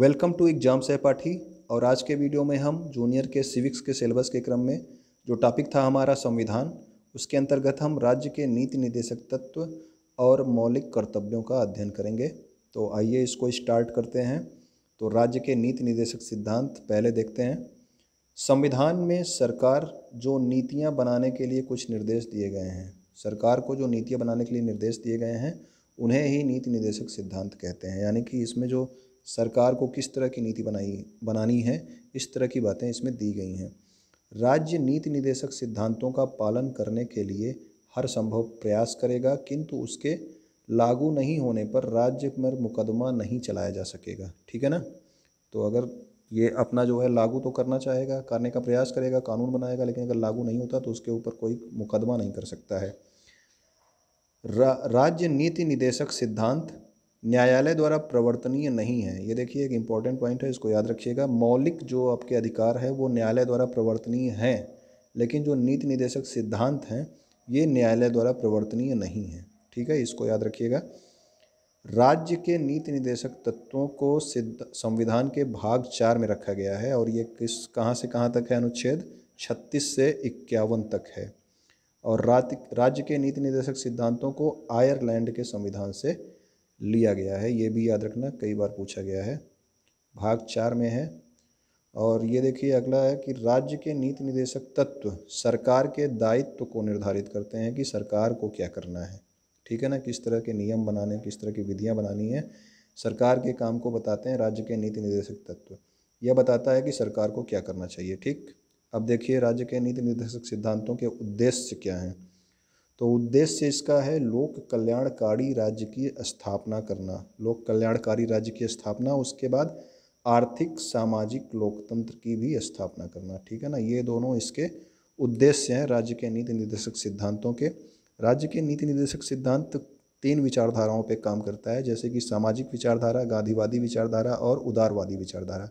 welcome to exam सहपाठी और आज के वीडियो में हम जूनियर के सिविक्स के सिलेबस के क्रम में जो टॉपिक था हमारा संविधान उसके अंतर्गत हम राज्य के नीति निदेशक तत्व और मौलिक कर्तव्यों का अध्ययन करेंगे तो आइए इसको स्टार्ट करते हैं तो राज्य के नीति निदेशक सिद्धांत पहले देखते हैं संविधान में सरकार जो नीतियाँ बनाने के लिए कुछ निर्देश दिए गए हैं सरकार को जो नीतियाँ बनाने के लिए निर्देश दिए गए हैं उन्हें ही नीति निदेशक सिद्धांत कहते हैं यानी कि इसमें जो सरकार को किस तरह की नीति बनाई बनानी है इस तरह की बातें इसमें दी गई हैं राज्य नीति निदेशक सिद्धांतों का पालन करने के लिए हर संभव प्रयास करेगा किंतु उसके लागू नहीं होने पर राज्य पर मुकदमा नहीं चलाया जा सकेगा ठीक है ना तो अगर ये अपना जो है लागू तो करना चाहेगा करने का प्रयास करेगा कानून बनाएगा लेकिन अगर लागू नहीं होता तो उसके ऊपर कोई मुकदमा नहीं कर सकता है रा, राज्य नीति निदेशक सिद्धांत न्यायालय द्वारा प्रवर्तनीय नहीं है ये देखिए एक इम्पॉर्टेंट पॉइंट है इसको याद रखिएगा मौलिक जो आपके अधिकार है वो न्यायालय द्वारा प्रवर्तनीय हैं लेकिन जो नीति निदेशक सिद्धांत हैं ये न्यायालय द्वारा प्रवर्तनीय नहीं है ठीक है इसको याद रखिएगा राज्य के नीति निदेशक तत्वों को सिद्ध संविधान के भाग चार में रखा गया है और ये किस कहाँ से कहाँ तक है अनुच्छेद छत्तीस से इक्यावन तक है और राज्य के नीति निदेशक सिद्धांतों को आयरलैंड के संविधान से लिया गया है ये भी याद रखना कई बार पूछा गया है भाग चार में है और ये देखिए अगला है कि राज्य के नीति निदेशक तत्व सरकार के दायित्व को निर्धारित करते हैं कि सरकार को क्या करना है ठीक है ना किस तरह के नियम बनाने किस तरह की विधियाँ बनानी है सरकार के काम को बताते हैं राज्य के नीति निदेशक तत्व यह बताता है कि सरकार को क्या करना चाहिए ठीक अब देखिए राज्य के नीति निर्देशक सिद्धांतों के उद्देश्य क्या हैं तो उद्देश्य इसका है लोक कल्याणकारी राज्य की स्थापना करना लोक कल्याणकारी राज्य की स्थापना उसके बाद आर्थिक सामाजिक लोकतंत्र की भी स्थापना करना ठीक है ना ये दोनों इसके उद्देश्य हैं राज्य के नीति निर्देशक सिद्धांतों के राज्य के नीति निर्देशक सिद्धांत तीन विचारधाराओं पर काम करता है जैसे कि सामाजिक विचारधारा गांधीवादी विचारधारा और उदारवादी विचारधारा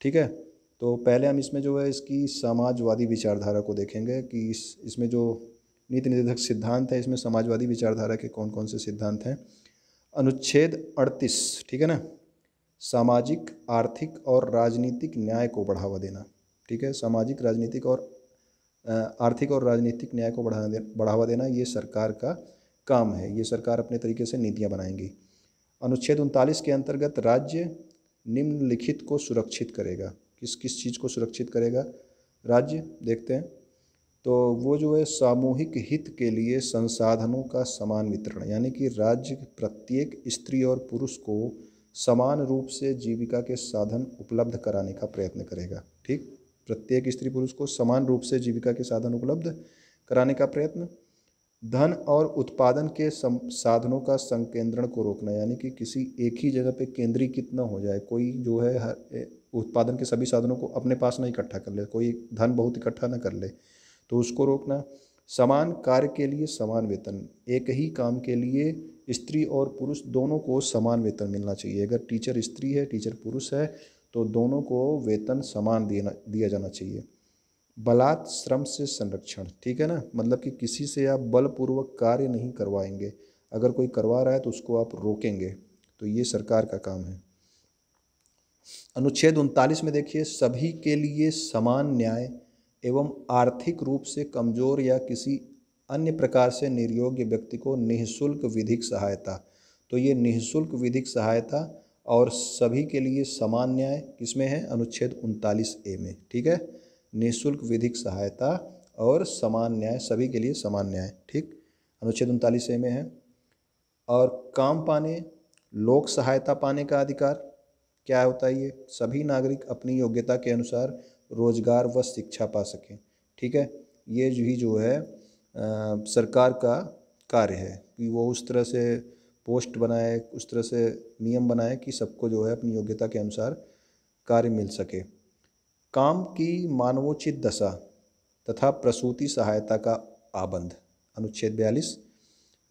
ठीक है तो पहले हम इसमें जो है इसकी समाजवादी विचारधारा को देखेंगे कि इस इसमें जो नीति निर्देशक सिद्धांत है इसमें समाजवादी विचारधारा के कौन कौन से सिद्धांत हैं अनुच्छेद 38 ठीक है ना सामाजिक आर्थिक और राजनीतिक न्याय को बढ़ावा देना ठीक है सामाजिक राजनीतिक और आर्थिक और राजनीतिक न्याय को बढ़ा दे, बढ़ावा देना ये सरकार का काम है ये सरकार अपने तरीके से नीतियाँ बनाएंगी अनुच्छेद उनतालीस के अंतर्गत राज्य निम्नलिखित को सुरक्षित करेगा किस किस चीज़ को सुरक्षित करेगा राज्य देखते हैं तो वो जो है सामूहिक हित के लिए संसाधनों का समान वितरण यानी कि राज्य के प्रत्येक स्त्री और पुरुष को समान रूप से जीविका के साधन उपलब्ध कराने का प्रयत्न करेगा ठीक प्रत्येक स्त्री पुरुष को समान रूप से जीविका के साधन उपलब्ध कराने का प्रयत्न धन और उत्पादन के साधनों का संकेंद्रण को रोकना यानी कि किसी एक ही जगह पे केंद्रीकृत न हो जाए कोई जो है हर उत्पादन के सभी साधनों को अपने पास ना इकट्ठा कर ले कोई धन बहुत इकट्ठा ना कर ले तो उसको रोकना समान कार्य के लिए समान वेतन एक ही काम के लिए स्त्री और पुरुष दोनों को समान वेतन मिलना चाहिए अगर टीचर स्त्री है टीचर पुरुष है तो दोनों को वेतन समान देना दिया जाना चाहिए बलात् श्रम से संरक्षण ठीक है ना मतलब कि किसी से आप बलपूर्वक कार्य नहीं करवाएंगे अगर कोई करवा रहा है तो उसको आप रोकेंगे तो ये सरकार का काम है अनुच्छेद उनतालीस में देखिए सभी के लिए समान न्याय एवं आर्थिक रूप से कमजोर या किसी अन्य प्रकार से निर्योग्य व्यक्ति को निःशुल्क विधिक सहायता तो ये निःशुल्क विधिक सहायता और सभी के लिए समान न्याय किसमें है अनुच्छेद उनतालीस ए में ठीक है निःशुल्क विधिक सहायता और समान न्याय सभी के लिए समान न्याय ठीक अनुच्छेद उनतालीस ए में है और काम पाने लोक सहायता पाने का अधिकार क्या होता है ये सभी नागरिक अपनी योग्यता के अनुसार रोज़गार व शिक्षा पा सकें ठीक है ये जो ही जो है आ, सरकार का कार्य है कि वो उस तरह से पोस्ट बनाए उस तरह से नियम बनाए कि सबको जो है अपनी योग्यता के अनुसार कार्य मिल सके काम की मानवोचित दशा तथा प्रसूति सहायता का आबंध अनुच्छेद बयालीस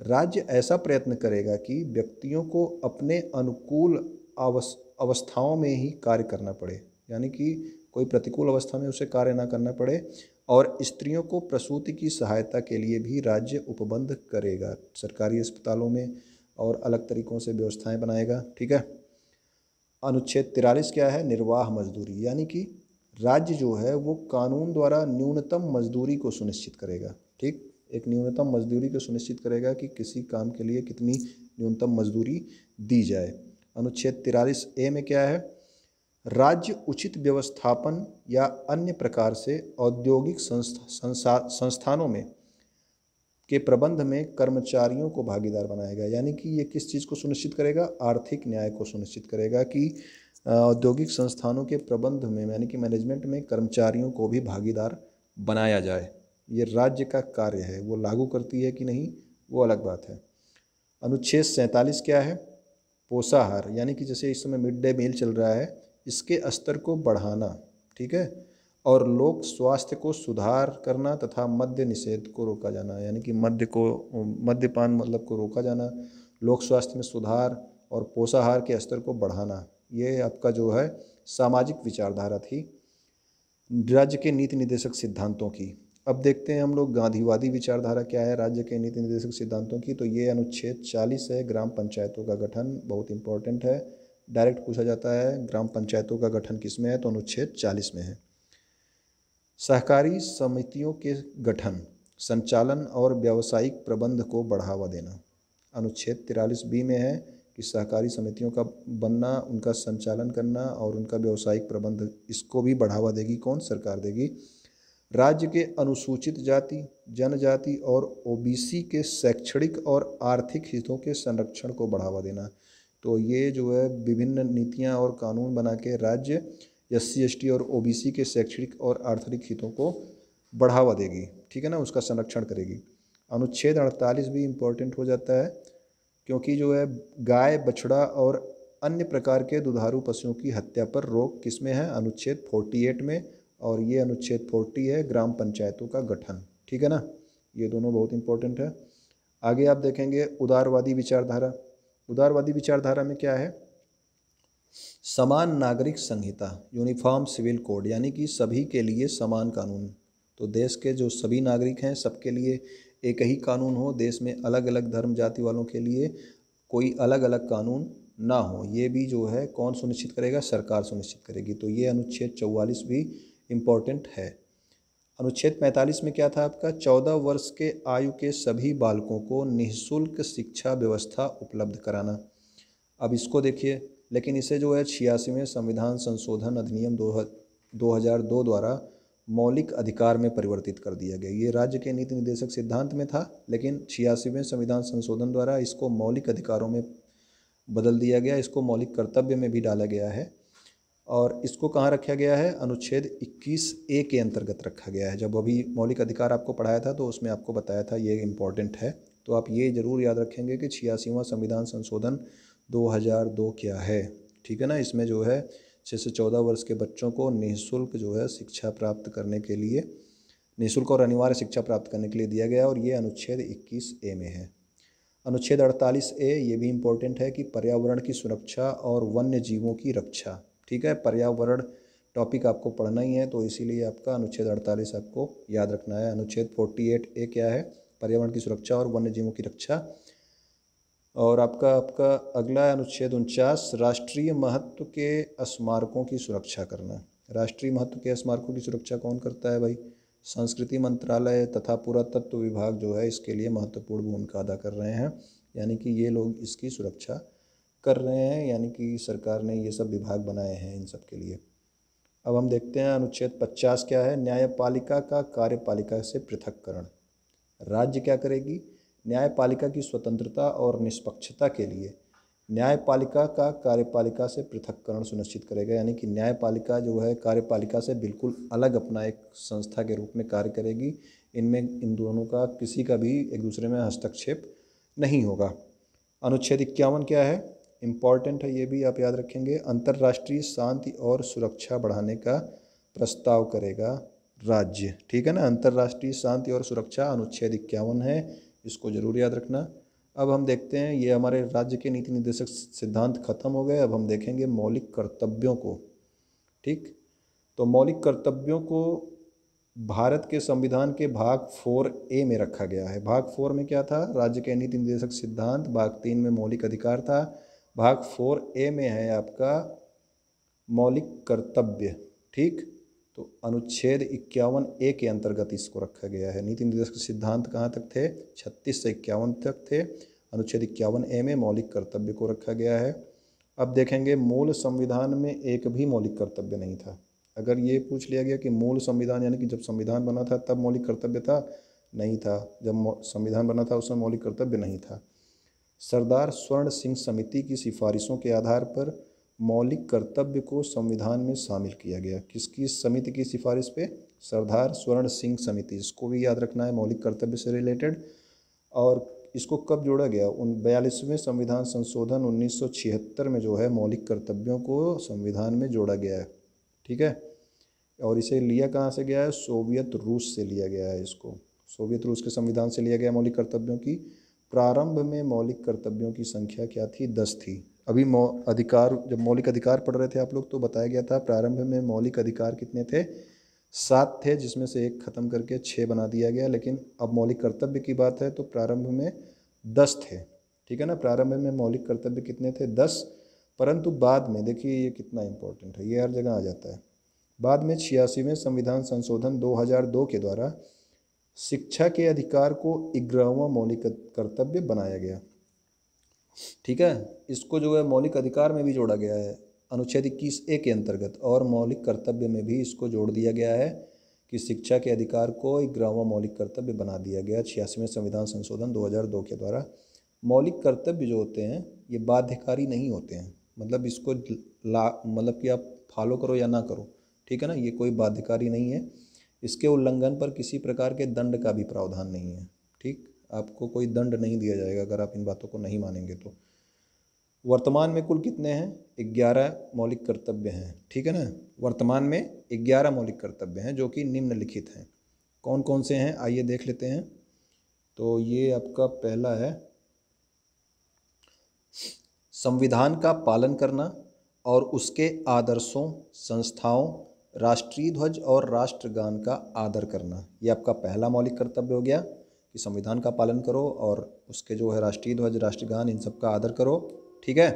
राज्य ऐसा प्रयत्न करेगा कि व्यक्तियों को अपने अनुकूल अवस अवस्थाओं में ही कार्य करना पड़े यानी कि कोई प्रतिकूल अवस्था में उसे कार्य ना करना पड़े और स्त्रियों को प्रसूति की सहायता के लिए भी राज्य उपबंध करेगा सरकारी अस्पतालों में और अलग तरीक़ों से व्यवस्थाएं बनाएगा ठीक है अनुच्छेद तिरालीस क्या है निर्वाह मजदूरी यानी कि राज्य जो है वो कानून द्वारा न्यूनतम मजदूरी को सुनिश्चित करेगा ठीक एक न्यूनतम मजदूरी को सुनिश्चित करेगा कि किसी काम के लिए कितनी न्यूनतम मजदूरी दी जाए अनुच्छेद तिरालीस ए में क्या है राज्य उचित व्यवस्थापन या अन्य प्रकार से औद्योगिक संस्था, संस्थानों में के प्रबंध में कर्मचारियों को भागीदार बनाएगा यानी कि ये किस चीज़ को सुनिश्चित करेगा आर्थिक न्याय को सुनिश्चित करेगा कि औद्योगिक संस्थानों के प्रबंध में यानी कि मैनेजमेंट में कर्मचारियों को भी भागीदार बनाया जाए ये राज्य का कार्य है वो लागू करती है कि नहीं वो अलग बात है अनुच्छेद सैंतालीस क्या है पोषाहार यानी कि जैसे इस समय मिड डे मील चल रहा है इसके स्तर को बढ़ाना ठीक है और लोक स्वास्थ्य को सुधार करना तथा मद्य निषेध को रोका जाना यानी कि मद्य को मद्यपान मतलब को रोका जाना लोक स्वास्थ्य में सुधार और पोषाहार के स्तर को बढ़ाना ये आपका जो है सामाजिक विचारधारा थी राज्य के नीति निर्देशक सिद्धांतों की अब देखते हैं हम लोग गांधीवादी विचारधारा क्या है राज्य के नीति निर्देशक सिद्धांतों की तो ये अनुच्छेद चालीस है ग्राम पंचायतों का गठन बहुत इंपॉर्टेंट है डायरेक्ट पूछा जाता है ग्राम पंचायतों का गठन किस में है तो अनुच्छेद चालीस में है सहकारी समितियों के गठन संचालन और व्यावसायिक प्रबंध को बढ़ावा देना अनुच्छेद तिरालीस बी में है कि सहकारी समितियों का बनना उनका संचालन करना और उनका व्यावसायिक प्रबंध इसको भी बढ़ावा देगी कौन सरकार देगी राज्य के अनुसूचित जाति जनजाति और ओबीसी के शैक्षणिक और आर्थिक हितों के संरक्षण को बढ़ावा देना तो ये जो है विभिन्न नीतियाँ और कानून बना के राज्य एस सी और ओ के शैक्षणिक और आर्थिक हितों को बढ़ावा देगी ठीक है ना उसका संरक्षण करेगी अनुच्छेद अड़तालीस भी इम्पोर्टेंट हो जाता है क्योंकि जो है गाय बछड़ा और अन्य प्रकार के दुधारू पशुओं की हत्या पर रोक किस में है अनुच्छेद 48 में और ये अनुच्छेद 40 है ग्राम पंचायतों का गठन ठीक है ना ये दोनों बहुत इम्पोर्टेंट है आगे आप देखेंगे उदारवादी विचारधारा उदारवादी विचारधारा में क्या है समान नागरिक संहिता यूनिफॉर्म सिविल कोड यानी कि सभी के लिए समान कानून तो देश के जो सभी नागरिक हैं सबके लिए एक ही कानून हो देश में अलग अलग धर्म जाति वालों के लिए कोई अलग अलग कानून ना हो ये भी जो है कौन सुनिश्चित करेगा सरकार सुनिश्चित करेगी तो ये अनुच्छेद चौवालीस भी इम्पॉर्टेंट है अनुच्छेद 45 में क्या था आपका 14 वर्ष के आयु के सभी बालकों को निःशुल्क शिक्षा व्यवस्था उपलब्ध कराना अब इसको देखिए लेकिन इसे जो है छियासीवें संविधान संशोधन अधिनियम दो हज़ार दो द्वारा मौलिक अधिकार में परिवर्तित कर दिया गया ये राज्य के नीति निदेशक सिद्धांत में था लेकिन छियासीवें संविधान संशोधन द्वारा इसको मौलिक अधिकारों में बदल दिया गया इसको मौलिक कर्तव्य में भी डाला गया है और इसको कहाँ रखा गया है अनुच्छेद 21 ए के अंतर्गत रखा गया है जब अभी मौलिक अधिकार आपको पढ़ाया था तो उसमें आपको बताया था ये इम्पॉर्टेंट है तो आप ये ज़रूर याद रखेंगे कि छियासीवा संविधान संशोधन 2002 क्या है ठीक है ना इसमें जो है छः से चौदह वर्ष के बच्चों को निःशुल्क जो है शिक्षा प्राप्त करने के लिए निःशुल्क और अनिवार्य शिक्षा प्राप्त करने के लिए दिया गया और ये अनुच्छेद इक्कीस ए में है अनुच्छेद अड़तालीस ए ये भी इम्पोर्टेंट है कि पर्यावरण की सुरक्षा और वन्य जीवों की रक्षा ठीक है पर्यावरण टॉपिक आपको पढ़ना ही है तो इसीलिए आपका अनुच्छेद अड़तालीस आपको याद रखना है अनुच्छेद फोर्टी एट ए क्या है पर्यावरण की सुरक्षा और वन्य जीवों की रक्षा और आपका आपका अगला अनुच्छेद उनचास राष्ट्रीय महत्व के स्मारकों की सुरक्षा करना राष्ट्रीय महत्व के स्मारकों की सुरक्षा कौन करता है भाई संस्कृति मंत्रालय तथा पुरातत्व विभाग जो है इसके लिए महत्वपूर्ण भूमिका अदा कर रहे हैं यानी कि ये लोग इसकी सुरक्षा कर रहे हैं यानी कि सरकार ने ये सब विभाग बनाए हैं इन सब के लिए अब हम देखते हैं अनुच्छेद 50 क्या है न्यायपालिका का कार्यपालिका से पृथककरण राज्य क्या करेगी न्यायपालिका की स्वतंत्रता और निष्पक्षता के लिए न्यायपालिका का कार्यपालिका से पृथककरण सुनिश्चित करेगा यानी कि न्यायपालिका जो है कार्यपालिका से बिल्कुल अलग अपना एक संस्था के रूप में कार्य करेगी इनमें इन दोनों का किसी का भी एक दूसरे में हस्तक्षेप नहीं होगा अनुच्छेद इक्यावन क्या है इम्पॉर्टेंट है ये भी आप याद रखेंगे अंतर्राष्ट्रीय शांति और सुरक्षा बढ़ाने का प्रस्ताव करेगा राज्य ठीक है ना अंतर्राष्ट्रीय शांति और सुरक्षा अनुच्छेद इक्यावन है इसको जरूर याद रखना अब हम देखते हैं ये हमारे राज्य के नीति निर्देशक सिद्धांत खत्म हो गए अब हम देखेंगे मौलिक कर्तव्यों को ठीक तो मौलिक कर्तव्यों को भारत के संविधान के भाग फोर ए में रखा गया है भाग फोर में क्या था राज्य के नीति निर्देशक सिद्धांत भाग तीन में मौलिक अधिकार था भाग फोर ए में है आपका मौलिक कर्तव्य ठीक तो अनुच्छेद इक्यावन ए के अंतर्गत इसको रखा गया है नीति निर्देश के सिद्धांत कहाँ तक थे छत्तीस से इक्यावन तक थे अनुच्छेद इक्यावन ए में मौलिक कर्तव्य को रखा गया है अब देखेंगे मूल संविधान में एक भी मौलिक कर्तव्य नहीं था अगर ये पूछ लिया गया कि मूल संविधान यानी कि जब संविधान बना था तब मौलिक कर्तव्य था नहीं था जब संविधान बना था उसमें मौलिक कर्तव्य नहीं था सरदार स्वर्ण सिंह समिति की सिफारिशों के आधार पर मौलिक कर्तव्य को संविधान में शामिल किया गया किसकी समिति की सिफारिश पे सरदार स्वर्ण सिंह समिति इसको भी याद रखना है मौलिक कर्तव्य से रिलेटेड और इसको कब जोड़ा गया उन बयालीसवें संविधान संशोधन 1976 में जो है मौलिक कर्तव्यों को संविधान में जोड़ा गया है ठीक है और इसे लिया कहाँ से गया है सोवियत रूस से लिया गया है इसको सोवियत रूस के संविधान से लिया गया मौलिक कर्तव्यों की प्रारंभ में मौलिक कर्तव्यों की संख्या क्या थी दस थी अभी मौ अधिकार जब मौलिक अधिकार पढ़ रहे थे आप लोग तो बताया गया था प्रारंभ में मौलिक अधिकार कितने थे सात थे जिसमें से एक खत्म करके छः बना दिया गया लेकिन अब मौलिक कर्तव्य की बात है तो प्रारंभ में दस थे ठीक है ना प्रारंभ में मौलिक कर्तव्य कितने थे दस परंतु बाद में देखिए ये कितना इम्पोर्टेंट है ये हर जगह आ जाता है बाद में छियासीवें संविधान संशोधन 2002 के द्वारा शिक्षा के अधिकार को ग्यारहवा मौलिक कर्तव्य बनाया गया ठीक है इसको जो है मौलिक अधिकार में भी जोड़ा गया है अनुच्छेद इक्कीस ए के अंतर्गत और मौलिक कर्तव्य में भी इसको जोड़ दिया गया है कि शिक्षा के अधिकार को ग्यारहवा मौलिक कर्तव्य बना दिया गया छियासवें संविधान संशोधन 2002 के द्वारा मौलिक कर्तव्य जो होते हैं ये बाध्यकारी नहीं होते हैं मतलब इसको ला मतलब कि आप फॉलो करो या ना करो ठीक है ना ये कोई बाध्यकारी नहीं है इसके उल्लंघन पर किसी प्रकार के दंड का भी प्रावधान नहीं है ठीक आपको कोई दंड नहीं दिया जाएगा अगर आप इन बातों को नहीं मानेंगे तो वर्तमान में कुल कितने हैं ग्यारह मौलिक कर्तव्य हैं ठीक है ना वर्तमान में ग्यारह मौलिक कर्तव्य हैं जो कि निम्नलिखित हैं कौन कौन से हैं आइए देख लेते हैं तो ये आपका पहला है संविधान का पालन करना और उसके आदर्शों संस्थाओं राष्ट्रीय ध्वज और राष्ट्रगान का आदर करना ये आपका पहला मौलिक कर्तव्य हो गया कि संविधान का पालन करो और उसके जो है राष्ट्रीय ध्वज राष्ट्रगान इन सब का आदर करो ठीक है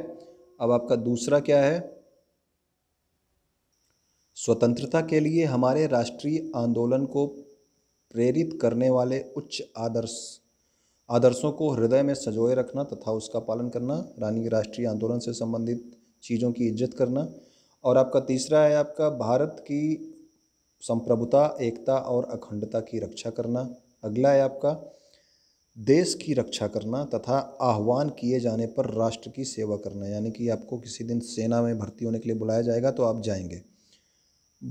अब आपका दूसरा क्या है स्वतंत्रता के लिए हमारे राष्ट्रीय आंदोलन को प्रेरित करने वाले उच्च आदर्श आदर्शों को हृदय में सजोए रखना तथा उसका पालन करना रानी के राष्ट्रीय आंदोलन से संबंधित चीज़ों की इज्जत करना और आपका तीसरा है आपका भारत की संप्रभुता एकता और अखंडता की रक्षा करना अगला है आपका देश की रक्षा करना तथा आह्वान किए जाने पर राष्ट्र की सेवा करना यानी कि आपको किसी दिन सेना में भर्ती होने के लिए बुलाया जाएगा तो आप जाएंगे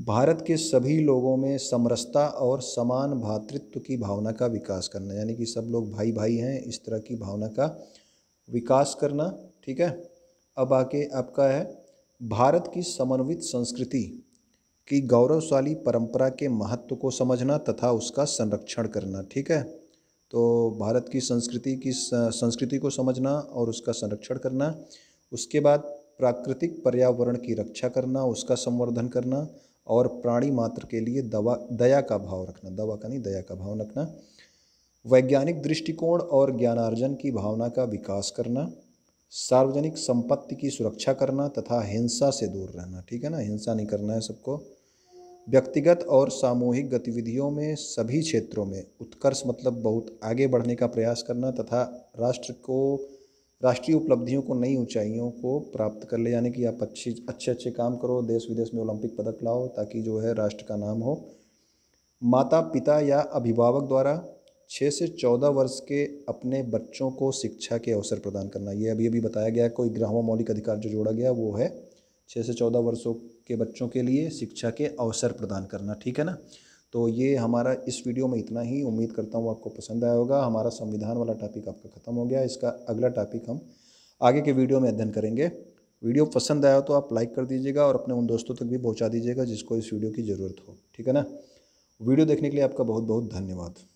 भारत के सभी लोगों में समरसता और समान भातृत्व की भावना का विकास करना यानी कि सब लोग भाई भाई हैं इस तरह की भावना का विकास करना ठीक है अब आके आपका है भारत की समन्वित संस्कृति की गौरवशाली परंपरा के महत्व को समझना तथा उसका संरक्षण करना ठीक है तो भारत की संस्कृति की संस्कृति को समझना और उसका संरक्षण करना उसके बाद प्राकृतिक पर्यावरण की रक्षा करना उसका संवर्धन करना और प्राणी मात्र के लिए दवा दया का भाव रखना दवा का नहीं दया का भाव रखना वैज्ञानिक दृष्टिकोण और ज्ञानार्जन की भावना का विकास करना सार्वजनिक संपत्ति की सुरक्षा करना तथा हिंसा से दूर रहना ठीक है ना हिंसा नहीं करना है सबको व्यक्तिगत और सामूहिक गतिविधियों में सभी क्षेत्रों में उत्कर्ष मतलब बहुत आगे बढ़ने का प्रयास करना तथा राष्ट्र को राष्ट्रीय उपलब्धियों को नई ऊंचाइयों को प्राप्त कर ले जाने की आप अच्छी अच्छे अच्छे काम करो देश विदेश में ओलंपिक पदक लाओ ताकि जो है राष्ट्र का नाम हो माता पिता या अभिभावक द्वारा छः से चौदह वर्ष के अपने बच्चों को शिक्षा के अवसर प्रदान करना ये अभी अभी बताया गया कोई ग्राम मौलिक अधिकार जो जोड़ा गया वो है छः से चौदह वर्षों के बच्चों के लिए शिक्षा के अवसर प्रदान करना ठीक है ना तो ये हमारा इस वीडियो में इतना ही उम्मीद करता हूँ आपको पसंद आया होगा हमारा संविधान वाला टॉपिक आपका ख़त्म हो गया इसका अगला टॉपिक हम आगे के वीडियो में अध्ययन करेंगे वीडियो पसंद आया तो आप लाइक कर दीजिएगा और अपने उन दोस्तों तक भी पहुँचा दीजिएगा जिसको इस वीडियो की ज़रूरत हो ठीक है ना वीडियो देखने के लिए आपका बहुत बहुत धन्यवाद